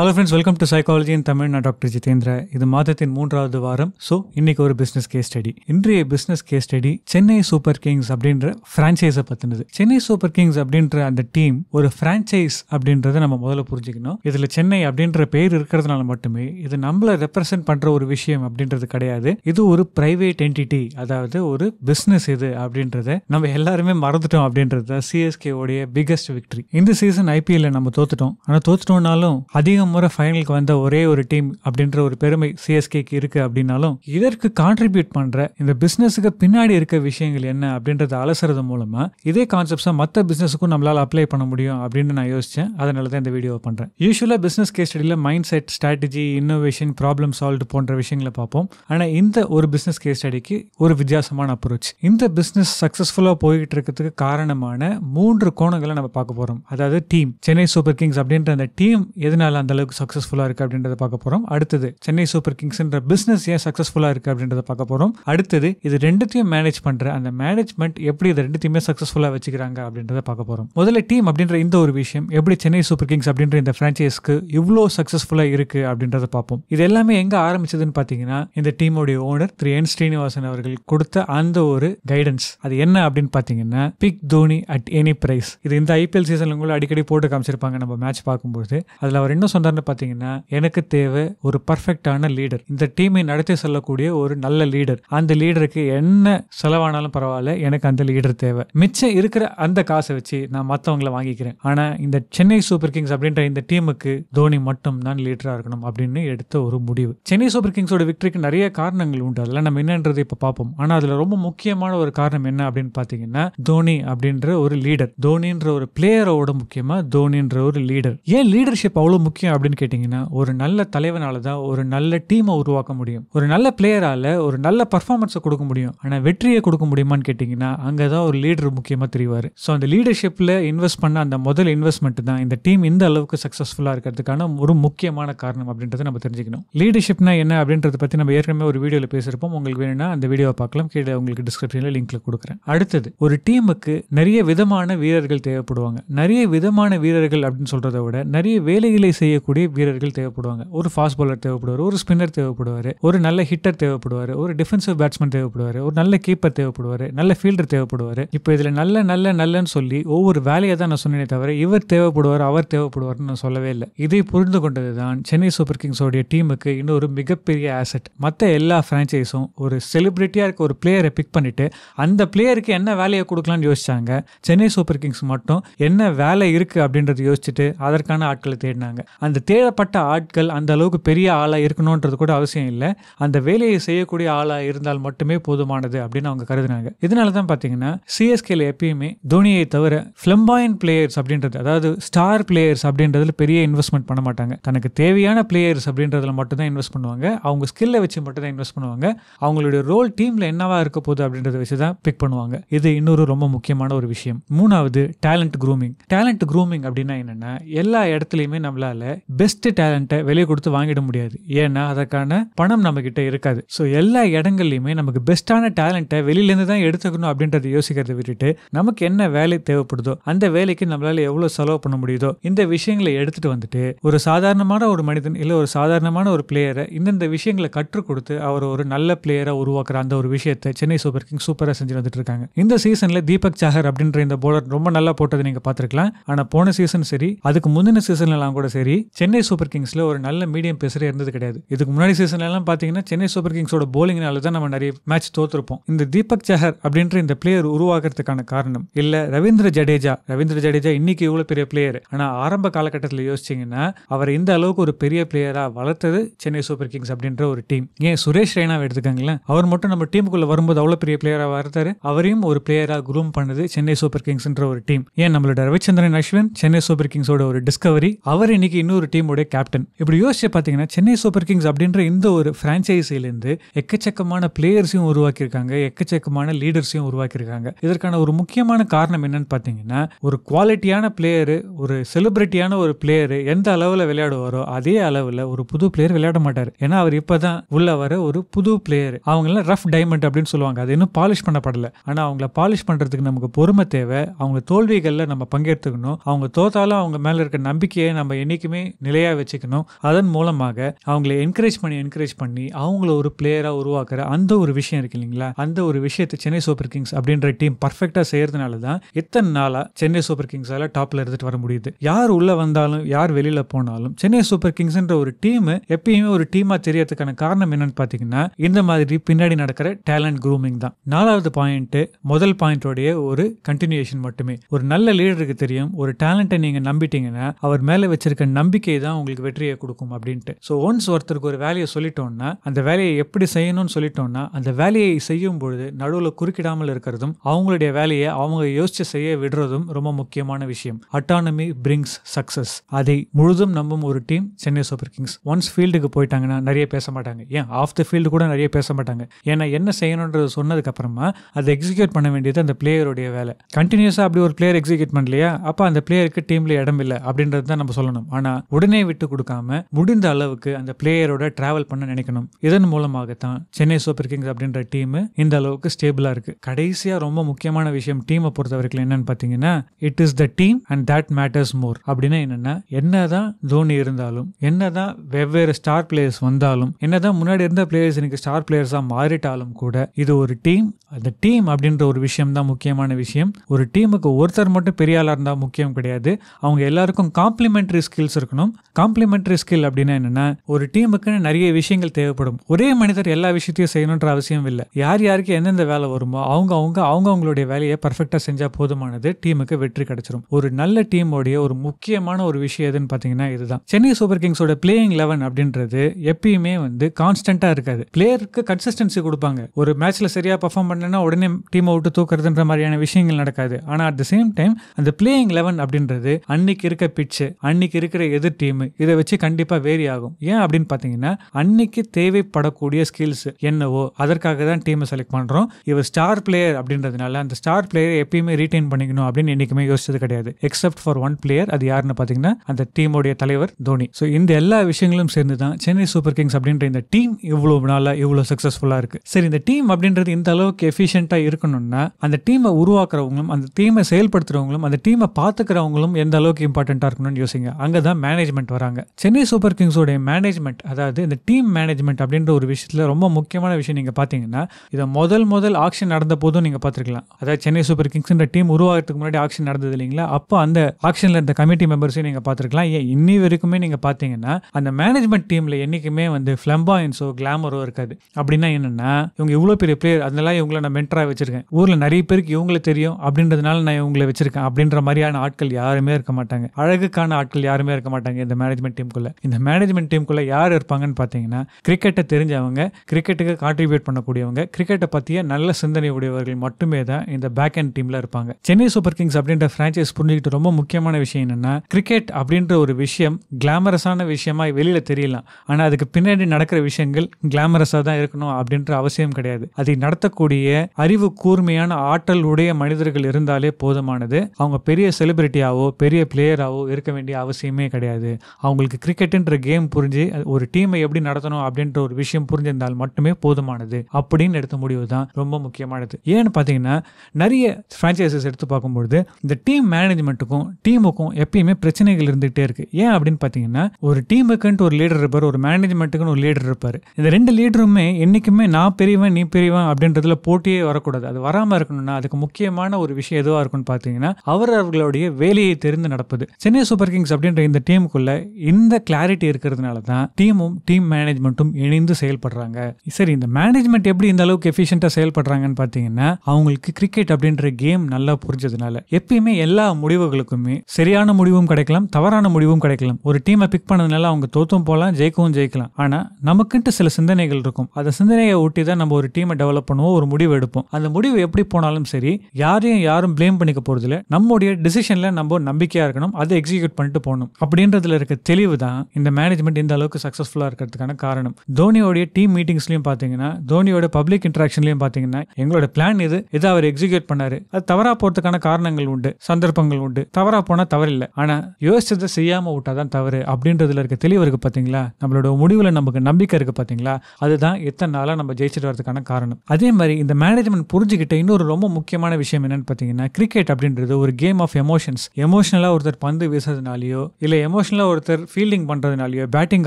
hello friends welcome to psychology in Tamil நான் doctor Jitendra இது மாதத்தின் மூன்றாவது வாரம் ஸோ இன்னைக்கு ஒரு பிஸ்னஸ் கேஸ் ஸ்டடி இன்றைய business case study Chennai Super Kings அப்படின்ற ஃப்ரான்ச்சைஸை பற்றினது சென்னை சூப்பர் கிங்ஸ் அப்படின்ற அந்த டீம் ஒரு ஃப்ரான்ச்சைஸ் அப்படின்றத நம்ம முதல்ல புரிஞ்சுக்கணும் இதில் சென்னை அப்படின்ற பேர் இருக்கிறதுனால மட்டுமே இது நம்மளை ரெப்ரசென்ட் பண்ணுற ஒரு விஷயம் அப்படின்றது கிடையாது இது ஒரு பிரைவேட் என்டிட்டி அதாவது ஒரு பிஸ்னஸ் இது அப்படின்றத நம்ம எல்லாருமே மறந்துட்டோம் அப்படின்றது சிஎஸ்கே உடைய பிக்கஸ்ட் விக்ட்ரி இந்த சீசன் ஐபிஎல்ல நம்ம தோத்துட்டோம் ஆனால் தோத்துட்டோம்னாலும் அதிகம் முறை ஃபைனலுக்கு வந்த ஒரே ஒரு டீம் அப்படின்ற ஒரு பெருமை சிஎஸ்கேக்கு இருக்கு அப்படின்னாலும் இதற்கு கான்ட்ரிபியூட் பண்ற இந்த பிஸ்னஸுக்கு பின்னாடி இருக்க விஷயங்கள் என்ன அப்படின்றத அலசுறது மூலமாக இதே கான்செப்ட்ஸை மற்ற பிஸ்னஸுக்கும் நம்மளால அப்ளை பண்ண முடியும் அப்படின்னு நான் யோசித்தேன் அதனால தான் இந்த வீடியோ பண்றேன் யூஸ்வலா பிஸ்னஸ் கேஸ் ஸ்டடியில் mind set strategy innovation problem solve போன்ற விஷயங்களை பார்ப்போம் ஆனால் இந்த ஒரு பிஸ்னஸ் கேஸ் ஸ்டடிக்கு ஒரு வித்தியாசமான அப்ரோச் இந்த பிஸ்னஸ் சக்சஸ்ஃபுல்லா போயிட்டு இருக்கிறதுக்கு காரணமான மூன்று கோணங்களை நம்ம பார்க்க போறோம் அதாவது டீம் சென்னை சூப்பர் கிங்ஸ் அப்படின்ற அந்த டீம் எதனால அந்த அளவுக்கு சக்சஸ்ஃபுல்லா இருக்கு அப்படின்றத பார்க்க போறோம் அடுத்தது சென்னை சூப்பர் கிங்ஸ்ன்ற பிசினஸ் ஏன் சக்சஸ்ஃபுல்லா இருக்கு அப்படின்றத பார்க்க போறோம் அடுத்தது இது ரெண்டுத்தையும் மேனேஜ் பண்ற அந்த மேனேஜ்மெண்ட் எப்படி இது ரெண்டுத்தையுமே சக்சஸ்ஃபுல்லா வச்சுக்கிறாங்க அப்படின்றத பார்க்க போறோம் முதல்ல டீம் அப்படின்ற இந்த ஒரு விஷயம் எப்படி சென்னை சூப்பர் கிங்ஸ் அப்படின்ற இந்த பிரான்ச்சைஸ்க்கு இவ்வளோ சக்சஸ்ஃபுல்லா இருக்கு அப்படின்றத பார்ப்போம் இது எல்லாமே எங்க ஆரம்பிச்சதுன்னு பார்த்தீங்கன்னா இந்த டீமோடைய ஓனர் திரு என் ஸ்ரீனிவாசன் அவர்கள் கொடுத்த அந்த ஒரு கைடன்ஸ் அது என்ன அப்படின்னு பார்த்தீங்கன்னா big Dhoni at any price இது இந்த ஐபிஎல் சீசன் கூட அடிக்கடி போட்டு காமிச்சிருப்பாங்க நம்ம மேட்ச் பார்க்கும்போது அதுல அவர் என்ன சொன்னார்னு பார்த்தீங்கன்னா எனக்கு தேவை ஒரு பர்ஃபெக்டான லீடர் இந்த டீமை நடத்தி செல்லக்கூடிய ஒரு நல்ல லீடர் அந்த லீடருக்கு என்ன செலவானாலும் பரவாயில்ல எனக்கு அந்த லீடர் தேவை மிச்சம் இருக்கிற அந்த காசை வச்சு நான் மற்றவங்களை வாங்கிக்கிறேன் ஆனால் இந்த சென்னை சூப்பர் கிங்ஸ் அப்படின்ற இந்த டீமுக்கு தோனி மட்டும் தான் லீடராக இருக்கணும் அப்படின்னு எடுத்த ஒரு முடிவு சென்னை சூப்பர் கிங்ஸோட விக்டரிக்கு நிறைய காரணங்கள் உண்டு அதில் நம்ம என்னன்றது இப்போ பார்ப்போம் ஆனால் அதில் ரொம்ப முக்கியமான ஒரு காரணம் என்ன அப்படின்னு பார்த்தீங்கன்னா தோனி அப்படின்ற ஒரு லீடர் தோனின்ற ஒரு பிளேயரோட முக்கியமாக தோனின்ற ஒரு லீடர் ஏன் லீடர்ஷிப் அவ்வளோ முக்கியம் விஷயம் அப்படின்னு கேட்டிங்கன்னா ஒரு நல்ல தலைவனால தான் ஒரு நல்ல டீமை உருவாக்க முடியும் ஒரு நல்ல பிளேயரால் ஒரு நல்ல பர்ஃபார்மன்ஸை கொடுக்க முடியும் ஆனால் வெற்றியை கொடுக்க முடியுமான்னு கேட்டிங்கன்னா அங்கே தான் ஒரு லீடர் முக்கியமாக தெரிவார் ஸோ அந்த லீடர்ஷிப்பில் இன்வெஸ்ட் பண்ண அந்த முதல் இன்வெஸ்ட்மெண்ட் தான் இந்த டீம் இந்த அளவுக்கு சக்ஸஸ்ஃபுல்லாக இருக்கிறதுக்கான ஒரு முக்கியமான காரணம் அப்படின்றத நம்ம தெரிஞ்சுக்கணும் லீடர்ஷிப்னா என்ன அப்படின்றத பற்றி நம்ம ஏற்கனவே ஒரு வீடியோவில் பேசியிருப்போம் உங்களுக்கு வேணும்னா அந்த வீடியோவை பார்க்கலாம் கீழே உங்களுக்கு டிஸ்கிரிப்ஷனில் லிங்க்ல கொடுக்குறேன் அடுத்தது ஒரு டீமுக்கு நிறைய விதமான வீரர்கள் தேவைப்படுவாங்க நிறைய விதமான வீரர்கள் அப்படின்னு சொல்கிறத விட நிறைய வேலைகளை செய்ய செய்யக்கூடிய வீரர்கள் தேவைப்படுவாங்க ஒரு ஃபாஸ்ட் பாலர் தேவைப்படுவார் ஒரு ஸ்பின்னர் தேவைப்படுவார் ஒரு நல்ல ஹிட்டர் தேவைப்படுவார் ஒரு டிஃபென்சிவ் பேட்ஸ்மேன் தேவைப்படுவார் ஒரு நல்ல கீப்பர் தேவைப்படுவார் நல்ல ஃபீல்டர் தேவைப்படுவார் இப்போ இதில் நல்ல நல்ல நல்லன்னு சொல்லி ஒவ்வொரு வேலையை தான் நான் சொன்னேனே தவிர இவர் தேவைப்படுவார் அவர் தேவைப்படுவார்னு நான் சொல்லவே இல்லை இதை புரிந்து கொண்டது தான் சென்னை சூப்பர் கிங்ஸோடைய டீமுக்கு இன்னொரு மிகப்பெரிய ஆசட் மற்ற எல்லா ஃப்ரான்ச்சைஸும் ஒரு செலிபிரிட்டியாக இருக்க ஒரு பிளேயரை பிக் பண்ணிட்டு அந்த பிளேயருக்கு என்ன வேலையை கொடுக்கலாம்னு யோசிச்சாங்க சென்னை சூப்பர் கிங்ஸ் மட்டும் என்ன வேலை இருக்குது அப்படின்றது யோசிச்சுட்டு அதற்கான ஆட்களை தேடினாங்க அந்த தேடப்பட்ட ஆட்கள் அந்த அளவுக்கு பெரிய ஆளாக இருக்கணுன்றது கூட அவசியம் இல்லை அந்த வேலையை செய்யக்கூடிய ஆளாக இருந்தால் மட்டுமே போதுமானது அப்படின்னு அவங்க கருதுனாங்க இதனால தான் பார்த்தீங்கன்னா சிஎஸ்கேல எப்பயுமே தோனியை தவிர ஃபிளம்பாயின் பிளேயர்ஸ் அப்படின்றது அதாவது ஸ்டார் பிளேயர்ஸ் அப்படின்றதுல பெரிய இன்வெஸ்ட்மெண்ட் பண்ண மாட்டாங்க தனக்கு தேவையான பிளேயர்ஸ் அப்படின்றதுல மட்டும்தான் இன்வெஸ்ட் பண்ணுவாங்க அவங்க ஸ்கில்லை வச்சு மட்டும்தான் இன்வெஸ்ட் பண்ணுவாங்க அவங்களுடைய ரோல் டீமில் என்னவா இருக்க போகுது அப்படின்றத வச்சு தான் பிக் பண்ணுவாங்க இது இன்னொரு ரொம்ப முக்கியமான ஒரு விஷயம் மூணாவது டேலண்ட் க்ரூமிங் டேலண்ட் க்ரூமிங் அப்படின்னா என்னென்னா எல்லா இடத்துலையுமே நம்மளால பெஸ்ட் டேலண்ட்டை வெளியே கொடுத்து வாங்கிட முடியாது ஏன்னா அதற்கான பணம் நம்ம கிட்ட இருக்காது ஸோ எல்லா இடங்கள்லையுமே நமக்கு பெஸ்ட்டான டேலண்ட்டை வெளியிலேருந்து தான் எடுத்துக்கணும் அப்படின்றத யோசிக்கிறத விட்டுட்டு நமக்கு என்ன வேலை தேவைப்படுதோ அந்த வேலைக்கு நம்மளால எவ்வளோ செலவு பண்ண முடியுதோ இந்த விஷயங்களை எடுத்துட்டு வந்துட்டு ஒரு சாதாரணமான ஒரு மனிதன் இல்லை ஒரு சாதாரணமான ஒரு பிளேயரை இந்தந்த விஷயங்களை கற்றுக் கொடுத்து அவர் ஒரு நல்ல பிளேயரை உருவாக்குற அந்த ஒரு விஷயத்தை சென்னை சூப்பர் கிங் சூப்பராக செஞ்சு வந்துட்டு இருக்காங்க இந்த சீசனில் தீபக் சாகர் அப்படின்ற இந்த போலர் ரொம்ப நல்லா போட்டதை நீங்கள் பார்த்துருக்கலாம் ஆனால் போன சீசன் சரி அதுக்கு முந்தின சீசன்லாம் கூட சரி சென்னை சூப்பர் கிங்ஸில் ஒரு நல்ல மீடியம் பேசரே இருந்தது கிடையாது இதுக்கு முன்னாடி சீசன்லலாம் பார்த்தீங்கன்னா சென்னை சூப்பர் கிங்ஸோட போலிங்னால தான் நம்ம நிறைய மேட்ச் தோற்றுருப்போம் இந்த தீபக் சஹர் அப்படின்ற இந்த பிளேயர் உருவாகிறதுக்கான காரணம் இல்லை ரவீந்திர ஜடேஜா ரவீந்திர ஜடேஜா இன்னைக்கு இவ்வளோ பெரிய பிளேயர் ஆனால் ஆரம்ப காலகட்டத்தில் யோசிச்சிங்கன்னா அவர் இந்த அளவுக்கு ஒரு பெரிய பிளேயராக வளர்த்தது சென்னை சூப்பர் கிங்ஸ் அப்படின்ற ஒரு டீம் ஏன் சுரேஷ் ரெய்னா எடுத்துக்காங்களேன் அவர் மட்டும் நம்ம டீமுக்குள்ளே வரும்போது அவ்வளோ பெரிய பிளேயராக வளர்த்தாரு அவரையும் ஒரு பிளேயராக குரூம் பண்ணது சென்னை சூப்பர் கிங்ஸ்ன்ற ஒரு டீம் ஏன் நம்மளோட ரவிச்சந்திரன் அஸ்வின் சென்னை சூப்பர் கிங்ஸோட ஒரு டிஸ்கவரி அவர் இன்னைக்கு இன்னொரு ஒரு டீமுடைய கேப்டன் இப்படி யோசிச்சு பார்த்தீங்கன்னா சென்னை சூப்பர் கிங்ஸ் அப்படின்ற இந்த ஒரு ஃப்ரான்ச்சைஸிலேருந்து எக்கச்சக்கமான பிளேயர்ஸையும் உருவாக்கியிருக்காங்க எக்கச்சக்கமான லீடர்ஸையும் உருவாக்கியிருக்காங்க இதற்கான ஒரு முக்கியமான காரணம் என்னன்னு பார்த்தீங்கன்னா ஒரு குவாலிட்டியான பிளேயரு ஒரு செலிபிரிட்டியான ஒரு பிளேயரு எந்த அளவில் விளையாடுவாரோ அதே அளவில் ஒரு புது பிளேயர் விளையாட மாட்டார் ஏன்னா அவர் இப்போ தான் உள்ள வர ஒரு புது பிளேயர் அவங்களாம் ரஃப் டைமண்ட் அப்படின்னு சொல்லுவாங்க அது இன்னும் பாலிஷ் பண்ணப்படலை ஆனால் அவங்கள பாலிஷ் பண்ணுறதுக்கு நமக்கு பொறுமை தேவை அவங்க தோல்விகளில் நம்ம பங்கேற்றுக்கணும் அவங்க தோத்தாலும் அவங்க மேலே இருக்க நம்பிக்கையை நம்ம என்றைக்குமே நிலையாக வச்சுக்கணும் அதன் மூலமாக அவங்கள என்கரேஜ் பண்ணி என்கரேஜ் பண்ணி அவங்கள ஒரு பிளேயராக உருவாக்குற அந்த ஒரு விஷயம் இருக்கு இல்லைங்களா அந்த ஒரு விஷயத்தை சென்னை சூப்பர் கிங்ஸ் அப்படின்ற டீம் பர்ஃபெக்டாக செய்கிறதுனால தான் இத்தனை நாளாக சென்னை சூப்பர் கிங்ஸால் டாப்பில் இருந்துட்டு வர முடியுது யார் உள்ளே வந்தாலும் யார் வெளியில் போனாலும் சென்னை சூப்பர் கிங்ஸ்ன்ற ஒரு டீம் எப்பயுமே ஒரு டீமாக தெரியறதுக்கான காரணம் என்னன்னு பார்த்தீங்கன்னா இந்த மாதிரி பின்னாடி நடக்கிற டேலண்ட் குரூமிங் தான் நாலாவது பாயிண்ட்டு முதல் பாயிண்டோடைய ஒரு கண்டினியூஷன் மட்டுமே ஒரு நல்ல லீடருக்கு தெரியும் ஒரு டேலண்ட்டை நீங்கள் நம்பிட்டீங்கன்னா அவர் மேலே வச்சிருக்க நம்பிக்கை நம்பிக்கை தான் உங்களுக்கு வெற்றியை கொடுக்கும் அப்படின்ட்டு ஸோ ஒன்ஸ் ஒருத்தருக்கு ஒரு வேலையை சொல்லிட்டோம்னா அந்த வேலையை எப்படி செய்யணும்னு சொல்லிட்டோம்னா அந்த வேலையை செய்யும் பொழுது நடுவில் குறுக்கிடாமல் இருக்கிறதும் அவங்களுடைய வேலையை அவங்க யோசிச்சு செய்ய விடுறதும் ரொம்ப முக்கியமான விஷயம் அட்டானமி பிரிங்ஸ் சக்சஸ் அதை முழுதும் நம்பும் ஒரு team Chennai Super Kings once ஃபீல்டுக்கு போயிட்டாங்கன்னா நிறைய பேச மாட்டாங்க ஏன் ஆஃப் த ஃபீல்டு கூட நிறைய பேச மாட்டாங்க ஏன்னா என்ன செய்யணுன்றது சொன்னதுக்கு அப்புறமா அதை எக்ஸிக்யூட் பண்ண வேண்டியது அந்த பிளேயருடைய வேலை கண்டினியூஸாக அப்படி ஒரு பிளேயர் எக்ஸிக்யூட் பண்ணலையா அப்போ அந்த பிளேயருக்கு டீம்ல இடம் இல்லை அப்படின்றது தான் நம்ம சொல்லணும் ஆனால் உடனே விட்டு கொடுக்காம முடிந்த அளவுக்கு அந்த பிளேயரோட டிராவல் பண்ண நினைக்கணும் இதன் மூலமாகத்தான் சென்னை சூப்பர் கிங்ஸ் அப்படின்ற டீம் இந்த அளவுக்கு ஸ்டேபிளா இருக்கு கடைசியா ரொம்ப முக்கியமான விஷயம் டீமை பொறுத்தவரைக்கும் என்னன்னு பாத்தீங்கன்னா it is the team and that matters more அப்படின்னா என்னன்னா என்னதான் தோனி இருந்தாலும் என்னதான் வெவ்வேறு ஸ்டார் பிளேயர்ஸ் வந்தாலும் என்னதான் முன்னாடி இருந்த பிளேயர்ஸ் எனக்கு ஸ்டார் பிளேயர்ஸா மாறிட்டாலும் கூட இது ஒரு டீம் அந்த டீம் அப்படின்ற ஒரு விஷயம் தான் முக்கியமான விஷயம் ஒரு டீமுக்கு ஒருத்தர் மட்டும் பெரிய ஆளா இருந்தா முக்கியம் கிடையாது அவங்க எல்லாருக்கும் காம்ப்ளிமெண்டரி ஸ்கில்ஸ் இருக்கும் தெரிஞ்சுக்கணும் காம்ப்ளிமெண்டரி ஸ்கில் அப்படின்னா என்னென்னா ஒரு டீமுக்குன்னு நிறைய விஷயங்கள் தேவைப்படும் ஒரே மனிதர் எல்லா விஷயத்தையும் செய்யணுன்ற அவசியம் இல்லை யார் யாருக்கு எந்தெந்த வேலை வருமோ அவங்க அவங்க அவங்க அவங்களுடைய வேலையை பர்ஃபெக்டாக செஞ்சால் போதுமானது டீமுக்கு வெற்றி கிடைச்சிரும் ஒரு நல்ல டீமோடைய ஒரு முக்கியமான ஒரு விஷயம் எதுன்னு பார்த்தீங்கன்னா இதுதான் சென்னை சூப்பர் கிங்ஸோட பிளேயிங் லெவன் அப்படின்றது எப்பயுமே வந்து கான்ஸ்டன்ட்டாக இருக்காது பிளேயருக்கு கன்சிஸ்டன்சி கொடுப்பாங்க ஒரு மேட்ச்சில் சரியாக பர்ஃபார்ம் பண்ணனா உடனே டீமை விட்டு தூக்குறதுன்ற மாதிரியான விஷயங்கள் நடக்காது ஆனால் அட் த சேம் டைம் அந்த பிளேயிங் லெவன் அப்படின்றது அன்னைக்கு இருக்க பிச்சு அன்னைக்கு இருக்கிற எதிர் டீம் இதை வச்சு கண்டிப்பாக வேரி ஆகும் ஏன் அப்படின்னு பார்த்தீங்கன்னா அன்னைக்கு தேவைப்படக்கூடிய ஸ்கில்ஸ் என்னவோ அதற்காக தான் டீமை செலக்ட் பண்ணுறோம் இவர் ஸ்டார் பிளேயர் அப்படின்றதுனால அந்த ஸ்டார் பிளேயர் எப்பயுமே ரீட்டைன் பண்ணிக்கணும் அப்படின்னு என்றைக்குமே யோசிச்சது கிடையாது எக்ஸப்ட் ஃபார் ஒன் பிளேயர் அது யாருன்னு பார்த்தீங்கன்னா அந்த டீமோடைய தலைவர் தோனி ஸோ இந்த எல்லா விஷயங்களும் சேர்ந்து தான் சென்னை சூப்பர் கிங்ஸ் அப்படின்ற இந்த டீம் இவ்வளோ நாளா இவ்வளோ சக்ஸஸ்ஃபுல்லாக இருக்குது சரி இந்த டீம் அப்படின்றது இந்த அளவுக்கு எஃபிஷியன்டா இருக்கணும்னா அந்த டீமை உருவாக்குறவங்களும் அந்த டீமை செயல்படுத்துறவங்களும் அந்த டீமை பாத்துக்கிறவங்களும் எந்த அளவுக்கு இம்பார்ட்டன்டா இருக்கணும்னு யோசிங்க அங்கே தான் மேனேஜ்மெண்ட் வராங்க சென்னை சூப்பர் கிங்ஸோடைய மேனேஜ்மெண்ட் அதாவது இந்த டீம் மேனேஜ்மெண்ட் அப்படின்ற ஒரு விஷயத்தில் ரொம்ப முக்கியமான விஷயம் நீங்கள் பார்த்தீங்கன்னா இதை முதல் முதல் ஆக்ஷன் நடந்த போதும் நீங்கள் பார்த்துருக்கலாம் அதாவது சென்னை சூப்பர் கிங்ஸ்ன்ற டீம் உருவாகிறதுக்கு முன்னாடி ஆக்ஷன் நடந்தது இல்லைங்களா அப்போ அந்த ஆக்ஷனில் இருந்த கமிட்டி மெம்பர்ஸையும் நீங்கள் பார்த்துருக்கலாம் ஏன் இன்னி வரைக்குமே நீங்கள் பார்த்தீங்கன்னா அந்த மேனேஜ்மெண்ட் டீமில் என்றைக்குமே வந்து ஃப்ளம்பாயின்ஸோ கிளாமரோ இருக்காது அப்படின்னா என்னென்னா இவங்க இவ்வளோ பெரிய பிளேயர் அதனால இவங்களை நான் மென்டராக வச்சுருக்கேன் ஊரில் நிறைய பேருக்கு இவங்களை தெரியும் அப்படின்றதுனால நான் இவங்களை வச்சுருக்கேன் அப்படின்ற மாதிரியான ஆட்கள் யாருமே இருக்க மாட்டாங்க அழகுக்கான ஆட்கள் யாருமே இருக்க மாட்டாங்க மாட்டாங்க இந்த மேனேஜ்மெண்ட் டீமுக்குள்ளே இந்த மேனேஜ்மெண்ட் டீமுக்குள்ளே யார் இருப்பாங்கன்னு பார்த்தீங்கன்னா கிரிக்கெட்டை தெரிஞ்சவங்க கிரிக்கெட்டுக்கு கான்ட்ரிபியூட் பண்ணக்கூடியவங்க கிரிக்கெட்டை பற்றிய நல்ல சிந்தனை உடையவர்கள் மட்டுமே தான் இந்த பேக் அண்ட் டீமில் இருப்பாங்க சென்னை சூப்பர் கிங்ஸ் அப்படின்ற ஃப்ரான்ச்சைஸ் புரிஞ்சுக்கிட்டு ரொம்ப முக்கியமான விஷயம் என்னென்னா கிரிக்கெட் அப்படின்ற ஒரு விஷயம் கிளாமரஸான விஷயமா வெளியில் தெரியலாம் ஆனால் அதுக்கு பின்னாடி நடக்கிற விஷயங்கள் கிளாமரஸாக தான் இருக்கணும் அப்படின்ற அவசியம் கிடையாது அதை நடத்தக்கூடிய அறிவு கூர்மையான ஆற்றல் உடைய மனிதர்கள் இருந்தாலே போதுமானது அவங்க பெரிய செலிபிரிட்டியாவோ பெரிய பிளேயராகவோ இருக்க வேண்டிய அவசியமே கிடையாது கிடையாது அவங்களுக்கு கிரிக்கெட்டுன்ற கேம் புரிஞ்சு ஒரு டீமை எப்படி நடத்தணும் அப்படின்ற ஒரு விஷயம் புரிஞ்சிருந்தால் மட்டுமே போதுமானது அப்படின்னு எடுத்த முடிவு தான் ரொம்ப முக்கியமானது ஏன்னு பார்த்தீங்கன்னா நிறைய ஃப்ரான்ச்சைசஸ் எடுத்து பார்க்கும்பொழுது இந்த டீம் மேனேஜ்மெண்ட்டுக்கும் டீமுக்கும் எப்பயுமே பிரச்சனைகள் இருந்துகிட்டே இருக்கு ஏன் அப்படின்னு பார்த்தீங்கன்னா ஒரு டீமுக்குன்ட்டு ஒரு லீடர் இருப்பார் ஒரு மேனேஜ்மெண்ட்டுக்குன்னு ஒரு லீடர் இருப்பார் இந்த ரெண்டு லீடருமே என்னைக்குமே நான் பெரியவன் நீ பெரியவன் அப்படின்றதுல போட்டியே வரக்கூடாது அது வராமல் இருக்கணும்னா அதுக்கு முக்கியமான ஒரு விஷயம் எதுவாக இருக்குன்னு பார்த்தீங்கன்னா அவர் அவர்களுடைய வேலையை தெரிந்து நடப்பது சென்னை சூப்பர் கிங்ஸ் அப்படின்ற இந்த டீம் டீமுக்குள்ள இந்த கிளாரிட்டி இருக்கிறதுனால தான் டீமும் டீம் மேனேஜ்மெண்ட்டும் இணைந்து செயல்படுறாங்க சரி இந்த மேனேஜ்மெண்ட் எப்படி இந்த அளவுக்கு எஃபிஷியண்டாக செயல்படுறாங்கன்னு பாத்தீங்கன்னா அவங்களுக்கு கிரிக்கெட் அப்படின்ற கேம் நல்லா புரிஞ்சதுனால எப்பயுமே எல்லா முடிவுகளுக்குமே சரியான முடிவும் கிடைக்கலாம் தவறான முடிவும் கிடைக்கலாம் ஒரு டீமை பிக் பண்ணதுனால அவங்க தோத்தும் போகலாம் ஜெயிக்கவும் ஜெயிக்கலாம் ஆனா நமக்குன்ட்டு சில சிந்தனைகள் இருக்கும் அந்த சிந்தனையை ஒட்டி தான் நம்ம ஒரு டீமை டெவலப் பண்ணுவோம் ஒரு முடிவு எடுப்போம் அந்த முடிவு எப்படி போனாலும் சரி யாரையும் யாரும் பிளேம் பண்ணிக்க இல்லை நம்முடைய டிசிஷன்ல நம்ம நம்பிக்கையாக இருக்கணும் அதை எக்ஸிக்யூட் பண்ணிட்டு போகணும் அப்படி அப்படின்றதுல இருக்க தெளிவு தான் இந்த மேனேஜ்மெண்ட் இந்த அளவுக்கு சக்ஸஸ்ஃபுல்லாக இருக்கிறதுக்கான காரணம் தோனியோடைய டீம் மீட்டிங்ஸ்லையும் பார்த்தீங்கன்னா தோனியோட பப்ளிக் இன்ட்ராக்ஷன்லையும் பார்த்தீங்கன்னா எங்களோட பிளான் இது இதை அவர் எக்ஸிக்யூட் பண்ணாரு அது தவறாக போகிறதுக்கான காரணங்கள் உண்டு சந்தர்ப்பங்கள் உண்டு தவறாக போனால் தவறில்லை ஆனால் யோசிச்சதை செய்யாமல் விட்டால் தான் தவறு அப்படின்றதுல இருக்க தெளிவு இருக்குது பார்த்தீங்களா நம்மளோட முடிவில் நமக்கு நம்பிக்கை இருக்குது பார்த்தீங்களா அதுதான் எத்தனை நாளாக நம்ம ஜெயிச்சிட்டு வரதுக்கான காரணம் அதே மாதிரி இந்த மேனேஜ்மெண்ட் புரிஞ்சுக்கிட்ட இன்னொரு ரொம்ப முக்கியமான விஷயம் என்னன்னு பார்த்தீங்கன்னா கிரிக்கெட் அப்படின்றது ஒரு கேம் ஆஃப் எமோஷன்ஸ் எமோஷனலாக ஒருத்தர் பந்து வீசுறதுனாலையோ இல்லை எமோஷனலாக ஒருத்தர் ஃபீல்டிங் பண்ணுறதுனாலையோ பேட்டிங்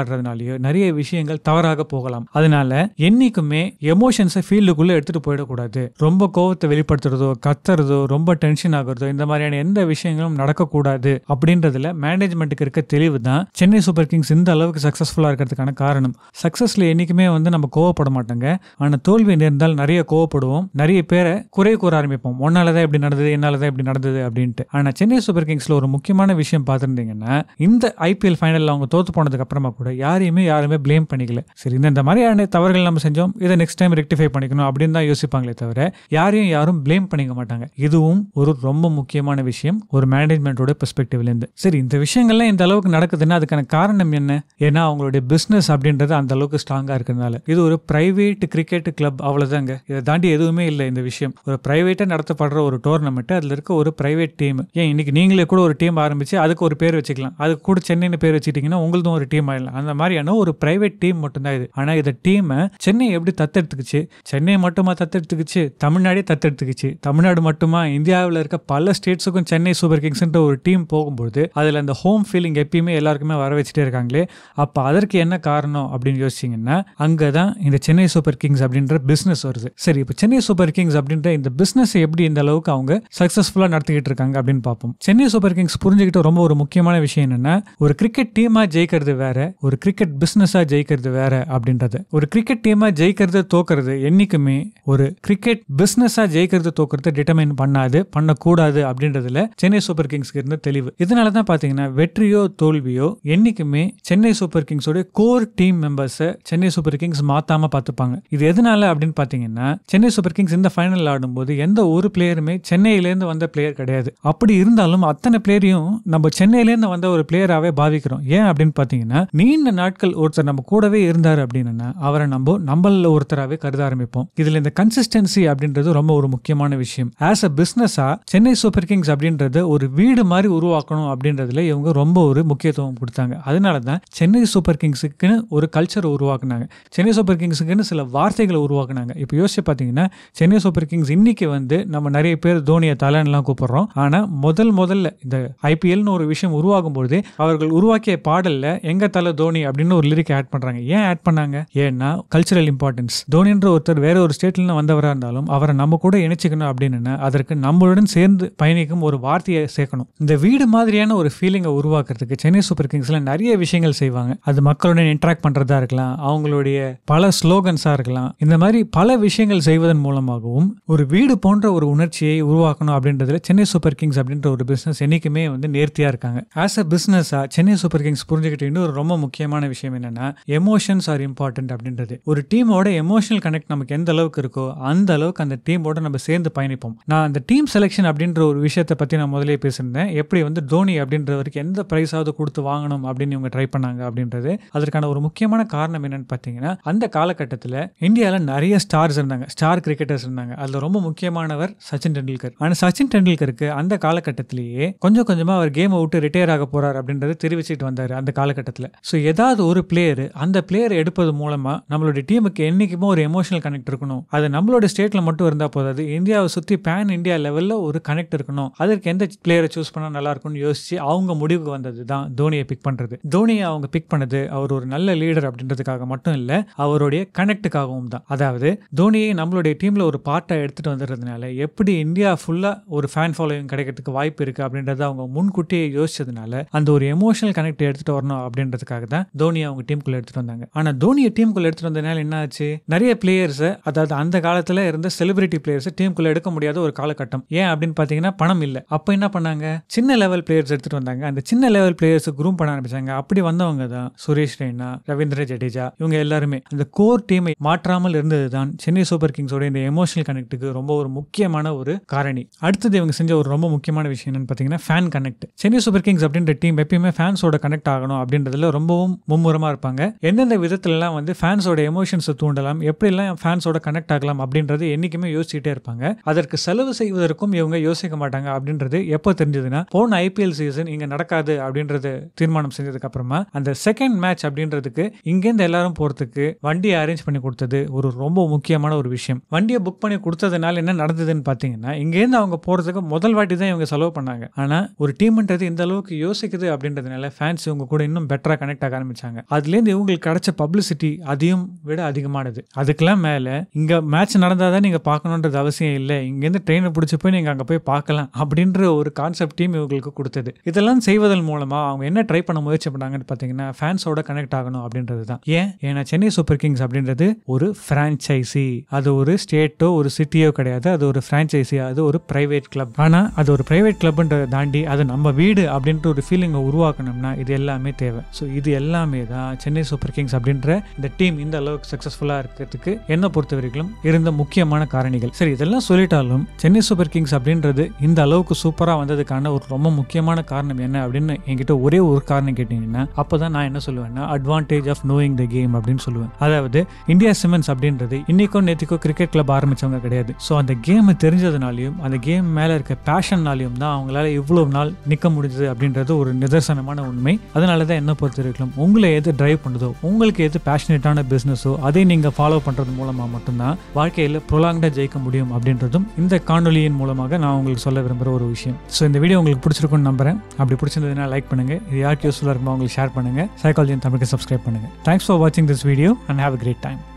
ஆடுறதுனாலையோ நிறைய விஷயங்கள் தவறாக போகலாம் அதனால என்றைக்குமே எமோஷன்ஸை ஃபீல்டுக்குள்ளே எடுத்துகிட்டு போயிடக்கூடாது ரொம்ப கோவத்தை வெளிப்படுத்துறதோ கத்துறதோ ரொம்ப டென்ஷன் ஆகுறதோ இந்த மாதிரியான எந்த விஷயங்களும் நடக்கக்கூடாது அப்படின்றதுல மேனேஜ்மெண்ட்டுக்கு இருக்க தெளிவு தான் சென்னை சூப்பர் கிங்ஸ் இந்த அளவுக்கு சக்ஸஸ்ஃபுல்லாக இருக்கிறதுக்கான காரணம் சக்ஸஸில் என்றைக்குமே வந்து நம்ம கோவப்பட மாட்டோங்க ஆனால் தோல்வி நேர்ந்தால் நிறைய கோவப்படுவோம் நிறைய பேரை குறை கூற ஆரம்பிப்போம் ஒன்னால தான் இப்படி நடந்தது என்னால தான் இப்படி நடந்தது அப்படின்ட்டு ஆனால் சென்னை சூப்பர் கிங்ஸில் ஒரு முக்கியமான விஷயம் பார்த்துருந்தீங்கன்னா இந்த ஐபிஎல் ஃபைனலில் அவங்க தோற்று போனதுக்கு அப்புறமா கூட யாரையுமே யாருமே பிளேம் பண்ணிக்கல சரி இந்த மாதிரியான தவறுகள் நம்ம செஞ்சோம் இதை நெக்ஸ்ட் டைம் ரெக்டிஃபை பண்ணிக்கணும் அப்படின்னு தான் யோசிப்பாங்களே தவிர யாரையும் யாரும் பிளேம் பண்ணிக்க மாட்டாங்க இதுவும் ஒரு ரொம்ப முக்கியமான விஷயம் ஒரு மேனேஜ்மெண்ட்டோட பெர்ஸ்பெக்டிவ்லேருந்து சரி இந்த விஷயங்கள்லாம் இந்த அளவுக்கு நடக்குதுன்னா அதுக்கான காரணம் என்ன ஏன்னா அவங்களுடைய பிஸ்னஸ் அப்படின்றது அந்த அளவுக்கு ஸ்ட்ராங்காக இருக்கிறதுனால இது ஒரு பிரைவேட் கிரிக்கெட் கிளப் அவ்வளோதாங்க இதை தாண்டி எதுவுமே இல்லை இந்த விஷயம் ஒரு பிரைவேட்டாக நடத்தப்படுற ஒரு டோர்னமெண்ட் அதில் இருக்க ஒரு பிரைவேட் டீம் ஏன் இன்னைக்கு நீங்களே கூட ஒரு டீம் ஆரம்பிச்சு அதுக்கு ஒரு பேர் வச்சுக்கலாம் அது கூட சென்னைன்னு பேர் வச்சுட்டீங்கன்னா உங்களதும் ஒரு டீம் ஆயிடலாம் அந்த மாதிரியான ஒரு ப்ரைவேட் டீம் மட்டும்தான் இது ஆனால் இந்த டீமை சென்னை எப்படி தத்தெடுத்துக்குச்சு சென்னை மட்டுமா தத்தெடுத்துக்குச்சு தமிழ்நாடே தத்தெடுத்துக்குச்சு தமிழ்நாடு மட்டுமா இந்தியாவில் இருக்க பல ஸ்டேட்ஸுக்கும் சென்னை சூப்பர் கிங்ஸ்ன்ற ஒரு டீம் போகும்போது அதில் அந்த ஹோம் ஃபீலிங் எப்பயுமே எல்லாருக்குமே வர வச்சுட்டே இருக்காங்களே அப்போ அதற்கு என்ன காரணம் அப்படின்னு யோசிச்சிங்கன்னா அங்கே தான் இந்த சென்னை சூப்பர் கிங்ஸ் அப்படின்ற பிஸ்னஸ் வருது சரி இப்போ சென்னை சூப்பர் கிங்ஸ் அப்படின்ற இந்த பிஸ்னஸ் எப்படி இந்த அளவுக்கு அவங்க சக்ஸஸ்ஃபுல்லாக நடத்திக்கிட்டு இருக்காங்க அப்படின்னு பார்ப்போம் சென்னை சூப்பர் கிங்ஸ் புரிஞ்சுக்கிட்ட ரொம்ப ஒரு முக்கியமான விஷயம் என்னென்னா என்னன்னா ஒரு கிரிக்கெட் டீமா ஜெயிக்கிறது வேற ஒரு கிரிக்கெட் பிசினஸா ஜெயிக்கிறது வேற அப்படின்றது ஒரு கிரிக்கெட் டீமா ஜெயிக்கிறது தோக்கிறது என்னைக்குமே ஒரு கிரிக்கெட் பிசினஸா ஜெயிக்கிறது தோக்கிறது டிட்டர்மைன் பண்ணாது பண்ணக்கூடாது அப்படின்றதுல சென்னை சூப்பர் கிங்ஸ்க்கு இருந்த தெளிவு இதனால தான் பாத்தீங்கன்னா வெற்றியோ தோல்வியோ என்னைக்குமே சென்னை சூப்பர் கிங்ஸோட core team members Chennai Super Kings மாத்தாம பார்த்துப்பாங்க இது எதனால அப்படின்னு பாத்தீங்கன்னா சென்னை சூப்பர் கிங்ஸ் இந்த ஃபைனல் ஆடும்போது எந்த ஒரு பிளேயருமே சென்னையிலேருந்து வந்த பிளேயர் கிடையாது அப்படி இருந்தாலும் அத்தனை பிளேயரையும் நம்ம சென்னையிலேருந்து வந்த ஒரு பிளேயர் கிளியராகவே பாதிக்கிறோம் ஏன் அப்படின்னு பார்த்தீங்கன்னா நீண்ட நாட்கள் ஒருத்தர் நம்ம கூடவே இருந்தார் அப்படின்னா அவரை நம்ம நம்மள ஒருத்தராகவே கருத ஆரம்பிப்போம் இதில் இந்த கன்சிஸ்டன்சி அப்படின்றது ரொம்ப ஒரு முக்கியமான விஷயம் ஆஸ் அ பிஸ்னஸாக சென்னை சூப்பர் கிங்ஸ் அப்படின்றது ஒரு வீடு மாதிரி உருவாக்கணும் அப்படின்றதுல இவங்க ரொம்ப ஒரு முக்கியத்துவம் கொடுத்தாங்க அதனால தான் சென்னை சூப்பர் கிங்ஸுக்குன்னு ஒரு கல்ச்சர் உருவாக்குனாங்க சென்னை சூப்பர் கிங்ஸுக்குன்னு சில வார்த்தைகளை உருவாக்குனாங்க இப்போ யோசிச்சு பார்த்தீங்கன்னா சென்னை சூப்பர் கிங்ஸ் இன்னைக்கு வந்து நம்ம நிறைய பேர் தோனியை தலைன்னெலாம் கூப்பிடுறோம் ஆனால் முதல் முதல்ல இந்த ஐபிஎல்னு ஒரு விஷயம் உருவாகும் பொழுது அவர்கள் உருவாக்கிய பாடல்ல எங்க தலை தோனி அப்படின்னு ஒரு லிரிக் ஆட் பண்றாங்க ஏன் ஆட் பண்ணாங்க ஏன்னா கல்ச்சரல் இம்பார்ட்டன்ஸ் தோனின்ற ஒருத்தர் வேற ஒரு இருந்து வந்தவரா இருந்தாலும் அவரை நம்ம கூட இணைச்சிக்கணும் அப்படின்னு அதற்கு நம்மளுடன் சேர்ந்து பயணிக்கும் ஒரு வார்த்தையை சேர்க்கணும் இந்த வீடு மாதிரியான ஒரு ஃபீலிங்கை உருவாக்குறதுக்கு சென்னை சூப்பர் கிங்ஸ்ல நிறைய விஷயங்கள் செய்வாங்க அது மக்களுடன் இன்ட்ராக்ட் பண்றதா இருக்கலாம் அவங்களுடைய பல ஸ்லோகன்ஸா இருக்கலாம் இந்த மாதிரி பல விஷயங்கள் செய்வதன் மூலமாகவும் ஒரு வீடு போன்ற ஒரு உணர்ச்சியை உருவாக்கணும் அப்படின்றதுல சென்னை சூப்பர் கிங்ஸ் அப்படின்ற ஒரு பிசினஸ் என்னைக்குமே வந்து நேர்த்தியா இருக்காங்க ஆஸ் அ பிசினஸ் பிஸ்னஸாக சென்னை சூப்பர் கிங்ஸ் புரிஞ்சுக்கிட்டு இன்னொரு ரொம்ப முக்கியமான விஷயம் என்னன்னா எமோஷன்ஸ் ஆர் இம்பார்ட்டன்ட் அப்படின்றது ஒரு டீமோட எமோஷனல் கனெக்ட் நமக்கு எந்த அளவுக்கு இருக்கோ அந்த அளவுக்கு அந்த டீமோட நம்ம சேர்ந்து பயணிப்போம் நான் அந்த டீம் செலெக்ஷன் அப்படின்ற ஒரு விஷயத்தை பற்றி நான் முதலே பேசியிருந்தேன் எப்படி வந்து தோனி அப்படின்றவருக்கு எந்த ப்ரைஸாவது கொடுத்து வாங்கணும் அப்படின்னு இவங்க ட்ரை பண்ணாங்க அப்படின்றது அதற்கான ஒரு முக்கியமான காரணம் என்னன்னு பார்த்தீங்கன்னா அந்த காலகட்டத்தில் இந்தியாவில் நிறைய ஸ்டார்ஸ் இருந்தாங்க ஸ்டார் கிரிக்கெட்டர்ஸ் இருந்தாங்க அதில் ரொம்ப முக்கியமானவர் சச்சின் டெண்டுல்கர் ஆனால் சச்சின் டெண்டுல்கருக்கு அந்த காலகட்டத்திலேயே கொஞ்சம் கொஞ்சமாக அவர் கேம் விட்டு ரிட்டையர் ஆக போகிறார் அப்படின்றத தெரிவிச்சுட்டு வந்தார் அந்த காலகட்டத்தில் ஸோ ஏதாவது ஒரு பிளேயர் அந்த பிளேயர் எடுப்பது மூலமாக நம்மளுடைய டீமுக்கு என்றைக்குமே ஒரு எமோஷனல் கனெக்ட் இருக்கணும் அது நம்மளோட ஸ்டேட்டில் மட்டும் இருந்தால் போதாது இந்தியாவை சுற்றி பேன் இந்தியா லெவலில் ஒரு கனெக்ட் இருக்கணும் அதற்கு எந்த பிளேயரை சூஸ் பண்ணால் நல்லா இருக்கும்னு யோசிச்சு அவங்க முடிவுக்கு வந்தது தான் தோனியை பிக் பண்ணுறது தோனியை அவங்க பிக் பண்ணது அவர் ஒரு நல்ல லீடர் அப்படின்றதுக்காக மட்டும் இல்லை அவருடைய கனெக்டுக்காகவும் தான் அதாவது தோனியை நம்மளுடைய டீமில் ஒரு பார்ட்டாக எடுத்துகிட்டு வந்துடுறதுனால எப்படி இந்தியா ஃபுல்லாக ஒரு ஃபேன் ஃபாலோயிங் கிடைக்கிறதுக்கு வாய்ப்பு இருக்குது அப்படின்றத அவங்க முன்கூட்டியே யோசிச்சதுனால அந்த அந்த ஒரு எமோஷனல் கனெக்ட் எடுத்துட்டு வரணும் அப்படின்றதுக்காக தான் தோனி அவங்க டீமுக்குள்ள எடுத்துட்டு வந்தாங்க ஆனா தோனியை டீமுக்குள்ள எடுத்துட்டு வந்ததுனால என்ன ஆச்சு நிறைய பிளேயர்ஸ் அதாவது அந்த காலத்துல இருந்த செலிபிரிட்டி பிளேயர்ஸ் டீமுக்குள்ள எடுக்க முடியாத ஒரு காலகட்டம் ஏன் அப்படின்னு பாத்தீங்கன்னா பணம் இல்லை அப்ப என்ன பண்ணாங்க சின்ன லெவல் பிளேயர்ஸ் எடுத்துட்டு வந்தாங்க அந்த சின்ன லெவல் பிளேயர்ஸ் குரூம் பண்ண ஆரம்பிச்சாங்க அப்படி வந்தவங்க தான் சுரேஷ் ரெய்னா ரவீந்திர ஜடேஜா இவங்க எல்லாருமே அந்த கோர் டீமை மாற்றாமல் இருந்தது தான் சென்னை சூப்பர் கிங்ஸோட இந்த எமோஷனல் கனெக்ட்டுக்கு ரொம்ப ஒரு முக்கியமான ஒரு காரணி அடுத்தது இவங்க செஞ்ச ஒரு ரொம்ப முக்கியமான விஷயம் என்னன்னு பாத்தீங்கன்னா fan connect Chennai Super Kings அப்படின்ற டீம் நம்ம எப்பயுமே ஃபேன்ஸோட கனெக்ட் ஆகணும் அப்படின்றதுல ரொம்பவும் மும்முரமாக இருப்பாங்க எந்தெந்த விதத்துலலாம் வந்து ஃபேன்ஸோட எமோஷன்ஸை தூண்டலாம் எப்படிலாம் ஃபேன்ஸோட கனெக்ட் ஆகலாம் அப்படின்றது என்றைக்குமே யோசிச்சுட்டே இருப்பாங்க அதற்கு செலவு செய்வதற்கும் இவங்க யோசிக்க மாட்டாங்க அப்படின்றது எப்போ தெரிஞ்சதுன்னா போன ஐபிஎல் சீசன் இங்கே நடக்காது அப்படின்றது தீர்மானம் செஞ்சதுக்கு அப்புறமா அந்த செகண்ட் மேட்ச் அப்படின்றதுக்கு இங்கேருந்து எல்லாரும் போகிறதுக்கு வண்டியை அரேஞ்ச் பண்ணி கொடுத்தது ஒரு ரொம்ப முக்கியமான ஒரு விஷயம் வண்டியை புக் பண்ணி கொடுத்ததுனால என்ன நடந்ததுன்னு பார்த்தீங்கன்னா இங்கேருந்து அவங்க போகிறதுக்கு முதல் வாட்டி தான் இவங்க செலவு பண்ணாங்க ஆனால் ஒரு டீம்ன்றது இந்த அளவுக்கு யோசிக்கிறது வருது அப்படின்றதுனால ஃபேன்ஸ் இவங்க கூட இன்னும் பெட்டராக கனெக்ட் ஆக ஆரம்பிச்சாங்க அதுலேருந்து இவங்களுக்கு கிடைச்ச பப்ளிசிட்டி அதையும் விட அதிகமானது அதுக்கெல்லாம் மேலே இங்கே மேட்ச் நடந்தால் தான் நீங்கள் பார்க்கணுன்றது அவசியம் இல்லை இங்கேருந்து ட்ரெயினை பிடிச்சி போய் நீங்கள் அங்கே போய் பார்க்கலாம் அப்படின்ற ஒரு கான்செப்டையும் இவங்களுக்கு கொடுத்தது இதெல்லாம் செய்வதன் மூலமாக அவங்க என்ன ட்ரை பண்ண முயற்சி பண்ணாங்கன்னு பார்த்தீங்கன்னா ஃபேன்ஸோட கனெக்ட் ஆகணும் அப்படின்றது தான் ஏன் ஏன்னா சென்னை சூப்பர் கிங்ஸ் அப்படின்றது ஒரு ஃப்ரான்ச்சைசி அது ஒரு ஸ்டேட்டோ ஒரு சிட்டியோ கிடையாது அது ஒரு ஃப்ரான்ச்சைசி அது ஒரு ப்ரைவேட் கிளப் ஆனால் அது ஒரு ப்ரைவேட் கிளப்ன்றதை தாண்டி அது நம்ம வீடு அப்படின்ற ஒரு ஃபீலிங் டீமை உருவாக்கணும்னா இது எல்லாமே தேவை ஸோ இது எல்லாமே தான் சென்னை சூப்பர் கிங்ஸ் அப்படின்ற இந்த டீம் இந்த அளவுக்கு சக்ஸஸ்ஃபுல்லாக இருக்கிறதுக்கு என்னை பொறுத்த வரைக்கும் இருந்த முக்கியமான காரணிகள் சரி இதெல்லாம் சொல்லிட்டாலும் சென்னை சூப்பர் கிங்ஸ் அப்படின்றது இந்த அளவுக்கு சூப்பராக வந்ததுக்கான ஒரு ரொம்ப முக்கியமான காரணம் என்ன அப்படின்னு என்கிட்ட ஒரே ஒரு காரணம் கேட்டீங்கன்னா அப்போ தான் நான் என்ன சொல்லுவேன்னா advantage of knowing the game அப்படின்னு சொல்லுவேன் அதாவது இந்தியா சிமெண்ட்ஸ் அப்படின்றது இன்னைக்கோ நேற்றுக்கும் கிரிக்கெட் கிளப் ஆரம்பித்தவங்க கிடையாது ஸோ அந்த கேமை தெரிஞ்சதுனாலையும் அந்த கேம் மேலே இருக்க பேஷன்னாலையும் தான் அவங்களால இவ்வளோ நாள் நிற்க முடிஞ்சது அப்படின்றது ஒரு நிதர்சனமான உண்மை அதனால தான் என்ன பொறுத்த இருக்கலாம் உங்களை எது டிரைவ் பண்ணுதோ உங்களுக்கு எது பேஷனேட்டான பிஸ்னஸோ அதை நீங்கள் ஃபாலோ பண்ணுறது மூலமாக மட்டும்தான் வாழ்க்கையில் ப்ரொலாங்டாக ஜெயிக்க முடியும் அப்படின்றதும் இந்த காணொலியின் மூலமாக நான் உங்களுக்கு சொல்ல விரும்புகிற ஒரு விஷயம் ஸோ இந்த வீடியோ உங்களுக்கு பிடிச்சிருக்கும்னு நம்புகிறேன் அப்படி பிடிச்சிருந்ததுன்னா லைக் பண்ணுங்கள் இது யாருக்கு யூஸ்ஃபுல்லாக இருக்குமோ உங்களுக்கு ஷேர் பண்ணுங்கள் சைக்காலஜியின் தமிழுக்கு சப்ஸ்கிரைப் பண்ணுங்கள் தேங்க்ஸ் ஃபார் வாட்சிங் this video and have a great time